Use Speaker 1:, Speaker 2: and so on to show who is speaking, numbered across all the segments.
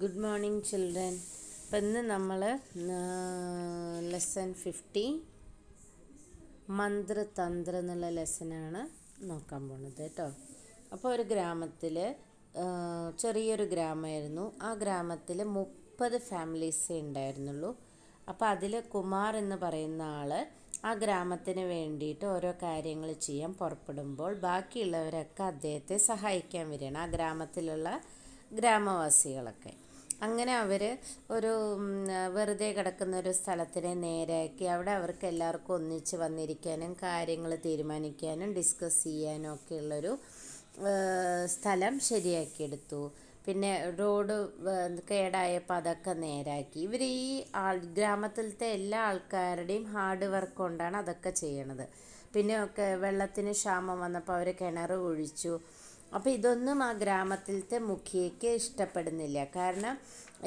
Speaker 1: Good morning children ഇപ്പം ഇന്ന് നമ്മൾ ലെസൺ ഫിഫ്റ്റി മന്ത്രതന്ത്ര എന്നുള്ള ലെസനാണ് നോക്കാൻ പോണത് കേട്ടോ അപ്പോൾ ഒരു ഗ്രാമത്തിൽ ചെറിയൊരു ഗ്രാമമായിരുന്നു ആ ഗ്രാമത്തിൽ മുപ്പത് ഫാമിലീസേ ഉണ്ടായിരുന്നുള്ളൂ അപ്പോൾ അതിൽ കുമാർ എന്ന് പറയുന്ന ആൾ ആ ഗ്രാമത്തിന് വേണ്ടിയിട്ട് ഓരോ കാര്യങ്ങൾ ചെയ്യാൻ പുറപ്പെടുമ്പോൾ ബാക്കിയുള്ളവരൊക്കെ അദ്ദേഹത്തെ സഹായിക്കാൻ വരികയാണ് ആ ഗ്രാമത്തിലുള്ള ഗ്രാമവാസികളൊക്കെ അങ്ങനെ അവർ ഒരു വെറുതെ കിടക്കുന്ന ഒരു സ്ഥലത്തിനെ നേരെയാക്കി അവിടെ അവർക്ക് എല്ലാവർക്കും ഒന്നിച്ച് വന്നിരിക്കാനും കാര്യങ്ങൾ തീരുമാനിക്കാനും ഡിസ്കസ് ചെയ്യാനും ഒക്കെയുള്ളൊരു സ്ഥലം ശരിയാക്കിയെടുത്തു പിന്നെ റോഡ് കേടായപ്പോൾ അതൊക്കെ നേരാക്കി ഇവർ ഈ ആൾ ഗ്രാമത്തിലത്തെ എല്ലാ ആൾക്കാരുടെയും ഹാർഡ് വർക്ക് കൊണ്ടാണ് അതൊക്കെ ചെയ്യണത് പിന്നെ ഒക്കെ വെള്ളത്തിന് ക്ഷാമം വന്നപ്പോൾ അവർ കിണർ ഒഴിച്ചു അപ്പോൾ ഇതൊന്നും ആ ഗ്രാമത്തിലത്തെ മുഖ്യയ്ക്ക് ഇഷ്ടപ്പെടുന്നില്ല കാരണം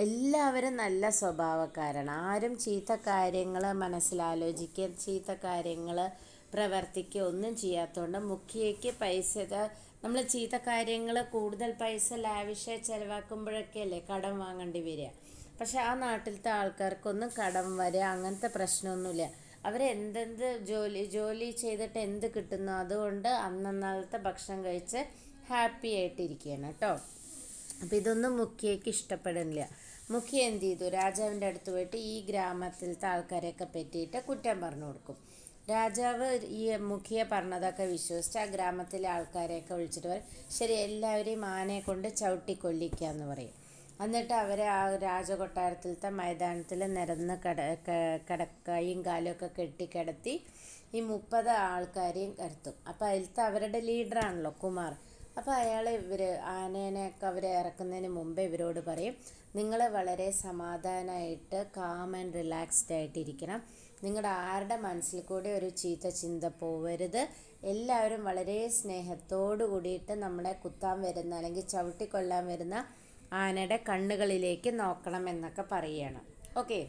Speaker 1: എല്ലാവരും നല്ല സ്വഭാവക്കാരാണ് ആരും ചീത്ത കാര്യങ്ങൾ മനസ്സിലാലോചിക്കുക ചീത്ത കാര്യങ്ങൾ പ്രവർത്തിക്കുക ഒന്നും ചെയ്യാത്തതുകൊണ്ട് മുഖ്യയ്ക്ക് പൈസ നമ്മൾ ചീത്ത കാര്യങ്ങൾ കൂടുതൽ പൈസ ലാവിഷ ചിലവാക്കുമ്പോഴൊക്കെയല്ലേ കടം വാങ്ങേണ്ടി വരിക പക്ഷെ ആ നാട്ടിലത്തെ ആൾക്കാർക്കൊന്നും കടം വരിക അങ്ങനത്തെ പ്രശ്നമൊന്നുമില്ല അവരെന്തെന്ത് ജോലി ജോലി ചെയ്തിട്ട് എന്ത് കിട്ടുന്നു അതുകൊണ്ട് അന്നന്നാളത്തെ ഭക്ഷണം കഴിച്ച് ഹാപ്പി ആയിട്ടിരിക്കുകയാണ് കേട്ടോ അപ്പോൾ ഇതൊന്നും മുഖ്യയ്ക്ക് ഇഷ്ടപ്പെടുന്നില്ല മുഖ്യ എന്ത് ചെയ്തു രാജാവിൻ്റെ അടുത്ത് പോയിട്ട് ഈ ഗ്രാമത്തിലത്തെ ആൾക്കാരെയൊക്കെ പറ്റിയിട്ട് കുറ്റം പറഞ്ഞു കൊടുക്കും രാജാവ് ഈ മുഖിയെ പറഞ്ഞതൊക്കെ വിശ്വസിച്ച് ആ ഗ്രാമത്തിലെ ആൾക്കാരെയൊക്കെ വിളിച്ചിട്ട് പറയും ശരി എല്ലാവരെയും ആനയെ കൊണ്ട് ചവിട്ടിക്കൊല്ലിക്കുക എന്ന് പറയും എന്നിട്ട് അവരെ ആ രാജകൊട്ടാരത്തിലത്തെ മൈതാനത്തിൽ നിരന്ന് കട കട കൈയും കാലുമൊക്കെ കെട്ടി കിടത്തി ഈ മുപ്പത് ആൾക്കാരെയും കരുത്തും അപ്പോൾ അതിലത്തെ അവരുടെ ലീഡറാണല്ലോ കുമാർ അപ്പോൾ അയാൾ ഇവർ ആനേനെയൊക്കെ അവരെ ഇറക്കുന്നതിന് മുമ്പേ ഇവരോട് പറയും നിങ്ങൾ വളരെ സമാധാനമായിട്ട് കാം ആൻഡ് റിലാക്സ്ഡ് ആയിട്ടിരിക്കണം നിങ്ങളുടെ ആരുടെ മനസ്സിൽ കൂടെ ഒരു ചീത്ത ചിന്ത പോവരുത് എല്ലാവരും വളരെ സ്നേഹത്തോടു കൂടിയിട്ട് നമ്മളെ കുത്താൻ വരുന്ന അല്ലെങ്കിൽ ചവിട്ടിക്കൊല്ലാൻ വരുന്ന ആനയുടെ കണ്ണുകളിലേക്ക് നോക്കണം എന്നൊക്കെ പറയണം ഓക്കെ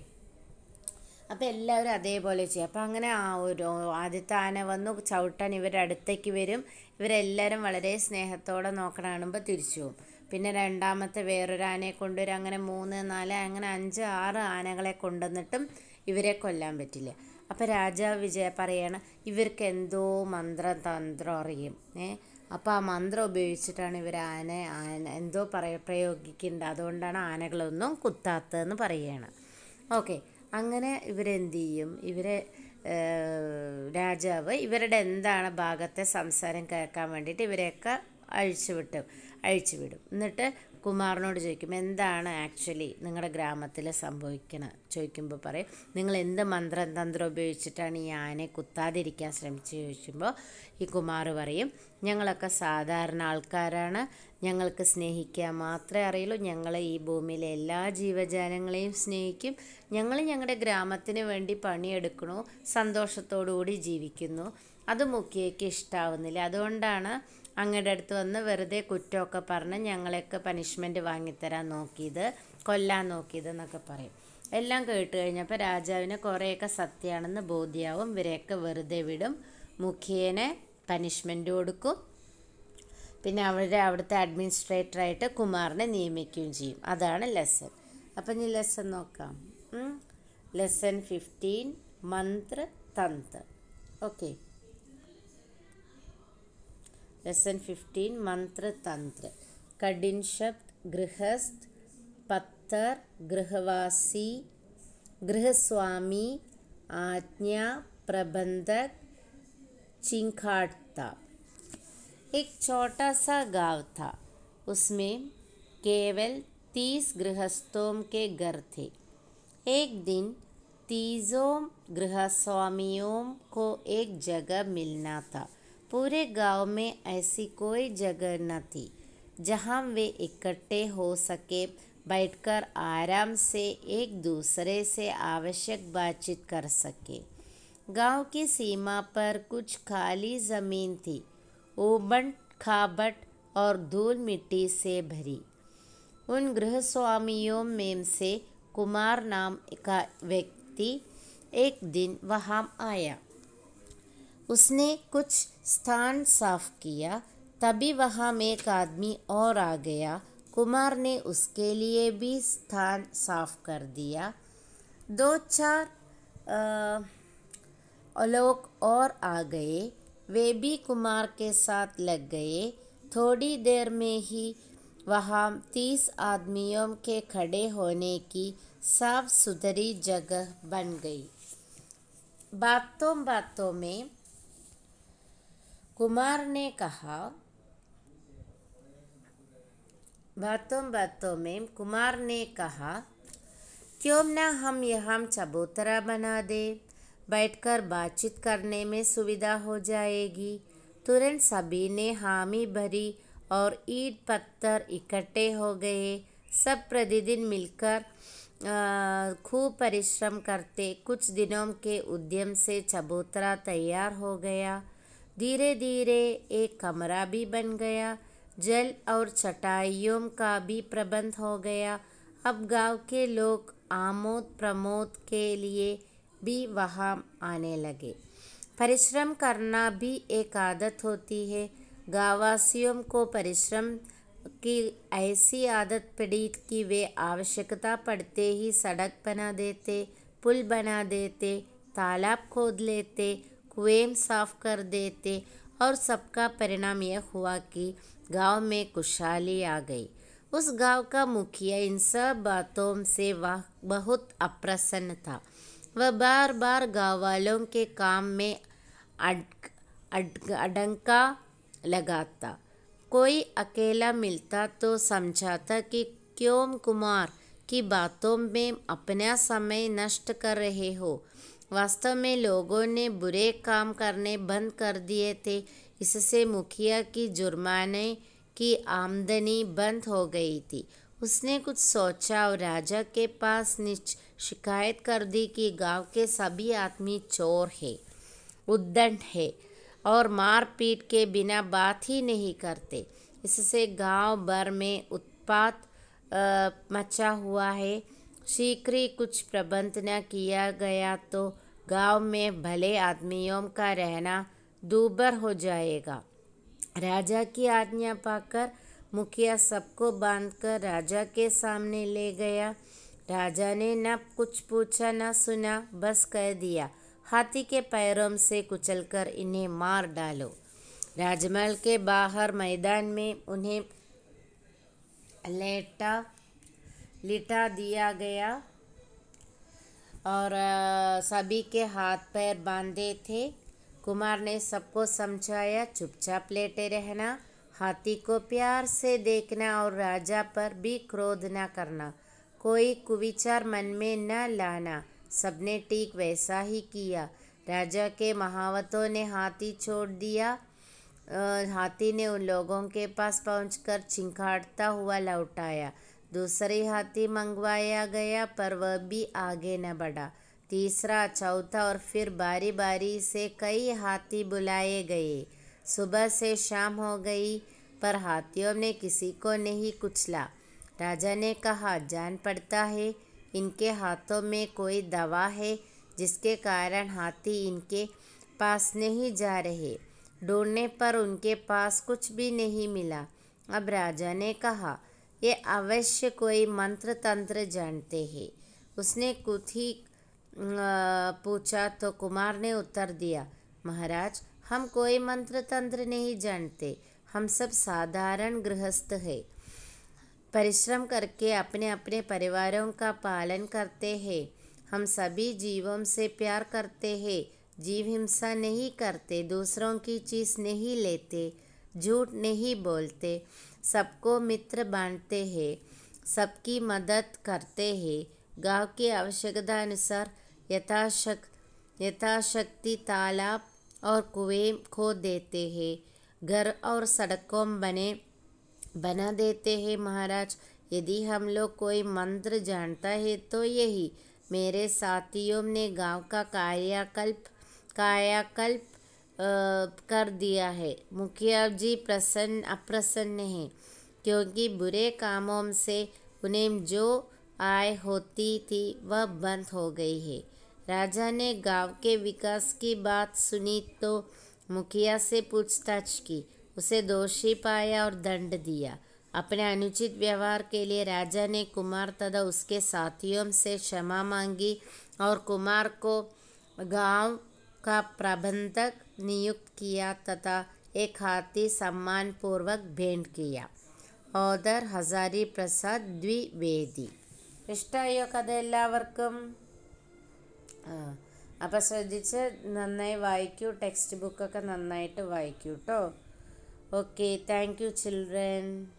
Speaker 1: അപ്പോൾ എല്ലാവരും അതേപോലെ ചെയ്യും അപ്പോൾ അങ്ങനെ ആ ഒരു ആദ്യത്തെ ആന വന്നു ചവിട്ടാൻ ഇവരുടെ അടുത്തേക്ക് വരും ഇവരെല്ലാവരും വളരെ സ്നേഹത്തോടെ നോക്കണ കാണുമ്പോൾ തിരിച്ചു പോകും പിന്നെ രണ്ടാമത്തെ വേറൊരു ആനയെ കൊണ്ടുവരും അങ്ങനെ മൂന്ന് നാല് അങ്ങനെ അഞ്ച് ആറ് ആനകളെ കൊണ്ടുവന്നിട്ടും ഇവരെ കൊല്ലാൻ പറ്റില്ല അപ്പോൾ രാജാവ് വിജയ പറയാണ് ഇവർക്ക് എന്തോ മന്ത്രതന്ത്രം അറിയും ഏ അപ്പോൾ ആ മന്ത്രം ഉപയോഗിച്ചിട്ടാണ് ഇവർ ആന ആന എന്തോ പറയ പ്രയോഗിക്കേണ്ടത് അതുകൊണ്ടാണ് ആനകളൊന്നും കുത്താത്തതെന്ന് പറയുകയാണ് ഓക്കെ അങ്ങനെ ഇവരെന്ത് ചെയ്യും ഇവരെ രാജാവ് ഇവരുടെ എന്താണ് ഭാഗത്തെ സംസാരം കേൾക്കാൻ വേണ്ടിയിട്ട് ഇവരെയൊക്കെ അഴിച്ചുവിട്ടും അഴിച്ചുവിടും എന്നിട്ട് കുമാറിനോട് ചോദിക്കും എന്താണ് ആക്ച്വലി നിങ്ങളുടെ ഗ്രാമത്തിൽ സംഭവിക്കണം ചോദിക്കുമ്പോൾ പറയും നിങ്ങൾ എന്ത് മന്ത്രം തന്ത്രം ഉപയോഗിച്ചിട്ടാണ് ഈ ആനയെ കുത്താതിരിക്കാൻ ശ്രമിച്ചു ചോദിക്കുമ്പോൾ ഈ കുമാർ പറയും ഞങ്ങളൊക്കെ സാധാരണ ആൾക്കാരാണ് ഞങ്ങൾക്ക് സ്നേഹിക്കുക മാത്രമേ അറിയുള്ളൂ ഞങ്ങൾ ഈ ഭൂമിയിലെ എല്ലാ ജീവജാലങ്ങളെയും സ്നേഹിക്കും ഞങ്ങൾ ഞങ്ങളുടെ ഗ്രാമത്തിന് വേണ്ടി പണിയെടുക്കണു സന്തോഷത്തോടുകൂടി ജീവിക്കുന്നു അത് മുഖ്യയ്ക്ക് ഇഷ്ടാവുന്നില്ല അതുകൊണ്ടാണ് അങ്ങയുടെ അടുത്ത് വന്ന് വെറുതെ കുറ്റമൊക്കെ പറഞ്ഞ് ഞങ്ങളെയൊക്കെ പനിഷ്മെൻ്റ് വാങ്ങിത്തരാൻ നോക്കിയത് കൊല്ലാൻ നോക്കിയത് എന്നൊക്കെ പറയും എല്ലാം കേട്ട് കഴിഞ്ഞപ്പോൾ രാജാവിനെ കുറേയൊക്കെ സത്യമാണെന്ന് ബോധ്യാവും ഇവരെയൊക്കെ വെറുതെ വിടും മുഖ്യേനെ പനിഷ്മെൻറ്റ് കൊടുക്കും പിന്നെ അവരെ അവിടുത്തെ അഡ്മിനിസ്ട്രേറ്ററായിട്ട് കുമാറിനെ നിയമിക്കുകയും ചെയ്യും അതാണ് ലെസൺ അപ്പം ഇനി ലെസൺ നോക്കാം ലെസൺ ഫിഫ്റ്റീൻ മന്ത്ര തന്ത് ഓക്കെ ലെസൺ ഫിഫ്റ്റീൻ മന്ത്രതന്ത്ര തന്ത്ര ശബ്ദ് ഗൃഹസ്ഥ് പത്തർ ഗൃഹവാസി ഗൃഹസ്വാമി ആജ്ഞ പ്രബന്ധക് ചിങ്കാട്ട एक छोटा सा गांव था उसमें केवल तीस गृहस्थों के घर थे एक दिन तीसों गृहस्वामियों को एक जगह मिलना था पूरे गांव में ऐसी कोई जगह न थी जहां वे इकट्ठे हो सके बैठकर आराम से एक दूसरे से आवश्यक बातचीत कर सके गांव की सीमा पर कुछ खाली ज़मीन थी ओबन खाबट और धूल मिट्टी से भरी उन गृह स्वामियों में से कुमार नाम का व्यक्ति एक दिन वहाँ आया उसने कुछ स्थान साफ किया तभी वहाँ में एक आदमी और आ गया कुमार ने उसके लिए भी स्थान साफ कर दिया दो चार आ, लोग और आ गए वे भी कुमार के साथ लग गए थोड़ी देर में ही वहाँ तीस आदमियों के खड़े होने की साफ सुथरी जगह बन गई बातों बातों में कुमार ने कहा बातों बातों में कुमार ने कहा क्यों ना हम यहाँ चबूतरा बना दें बैठकर बातचीत करने में सुविधा हो जाएगी तुरंत सभी ने हामी भरी और ईट पत्थर इकट्ठे हो गए सब प्रतिदिन मिलकर खूब परिश्रम करते कुछ दिनों के उद्यम से चबूतरा तैयार हो गया धीरे धीरे एक कमरा भी बन गया जल और चटाइयों का भी प्रबंध हो गया अब गांव के लोग आमोद प्रमोद के लिए भी वहाँ आने लगे परिश्रम करना भी एक आदत होती है गाँववासियों को परिश्रम की ऐसी आदत पड़ी कि वे आवश्यकता पड़ते ही सड़क बना देते पुल बना देते तालाब खोद लेते कुएं साफ कर देते और सबका परिणाम यह हुआ कि गांव में खुशहाली आ गई उस गांव का मुखिया इन सब बातों से वह बहुत अप्रसन्न था वह बार बार गाँव वालों के काम में अडंका लगाता कोई अकेला मिलता तो समझाता कि क्यों कुमार की बातों में अपना समय नष्ट कर रहे हो वास्तव में लोगों ने बुरे काम करने बंद कर दिए थे इससे मुखिया की जुर्माने की आमदनी बंद हो गई थी उसने कुछ सोचा और राजा के पास निच शिकायत कर दी कि गांव के सभी आदमी चोर है उद्दंड है और मारपीट के बिना बात ही नहीं करते इससे गांव भर में उत्पात मचा हुआ है शीघ्र ही कुछ प्रबंध न किया गया तो गांव में भले आदमियों का रहना दूबर हो जाएगा राजा की आज्ञा पाकर मुखिया सबको बांधकर राजा के सामने ले गया राजा ने न कुछ पूछा न सुना बस कह दिया हाथी के पैरों से कुचलकर इन्हें मार डालो राजमहल के बाहर मैदान में उन्हें लेटा लिटा दिया गया और सभी के हाथ पैर बांधे थे कुमार ने सबको समझाया चुपचाप लेटे रहना हाथी को प्यार से देखना और राजा पर भी क्रोध न करना कोई कुविचार मन में न लाना सबने ठीक वैसा ही किया राजा के महावतों ने हाथी छोड़ दिया हाथी ने उन लोगों के पास पहुंचकर चिंखाड़ता हुआ लौटाया दूसरे हाथी मंगवाया गया पर वह भी आगे न बढ़ा तीसरा चौथा और फिर बारी बारी से कई हाथी बुलाए गए सुबह से शाम हो गई पर हाथियों ने किसी को नहीं कुचला राजा ने कहा जान पड़ता है इनके हाथों में कोई दवा है जिसके कारण हाथी इनके पास नहीं जा रहे ढूंढने पर उनके पास कुछ भी नहीं मिला अब राजा ने कहा ये अवश्य कोई मंत्र तंत्र जानते हैं उसने कुछ पूछा तो कुमार ने उत्तर दिया महाराज हम कोई मंत्र तंत्र नहीं जानते हम सब साधारण गृहस्थ हैं परिश्रम करके अपने अपने परिवारों का पालन करते हैं हम सभी जीवों से प्यार करते हैं जीव हिंसा नहीं करते दूसरों की चीज़ नहीं लेते झूठ नहीं बोलते सबको मित्र बांटते हैं सबकी मदद करते हैं गांव की आवश्यकता अनुसार यथाशक यथाशक्ति तालाब और कुएं खो देते हैं घर और सड़कों बने बना देते हैं महाराज यदि हम लोग कोई मंत्र जानता है तो यही मेरे साथियों ने गांव का कार्याकल्प कायाकल्प कर दिया है मुखिया जी प्रसन्न अप्रसन्न हैं क्योंकि बुरे कामों से उन्हें जो आय होती थी वह बंद हो गई है राजा ने गांव के विकास की बात सुनी तो मुखिया से पूछताछ की उसे दोषी पाया और दंड दिया अपने अनुचित व्यवहार के लिए राजा ने कुमार तथा उसके साथियों से क्षमा मांगी और कुमार को गांव का प्रबंधक नियुक्त किया तथा एक हाथी सम्मानपूर्वक भेंट किया औदर हजारी प्रसाद द्विवेदी ഇഷ്ടമായോ കഥ എല്ലാവർക്കും അപ്പോൾ ശ്രദ്ധിച്ച് നന്നായി വായിക്കൂ ടെക്സ്റ്റ് ബുക്കൊക്കെ നന്നായിട്ട് വായിക്കൂ കേട്ടോ Okay, thank you children.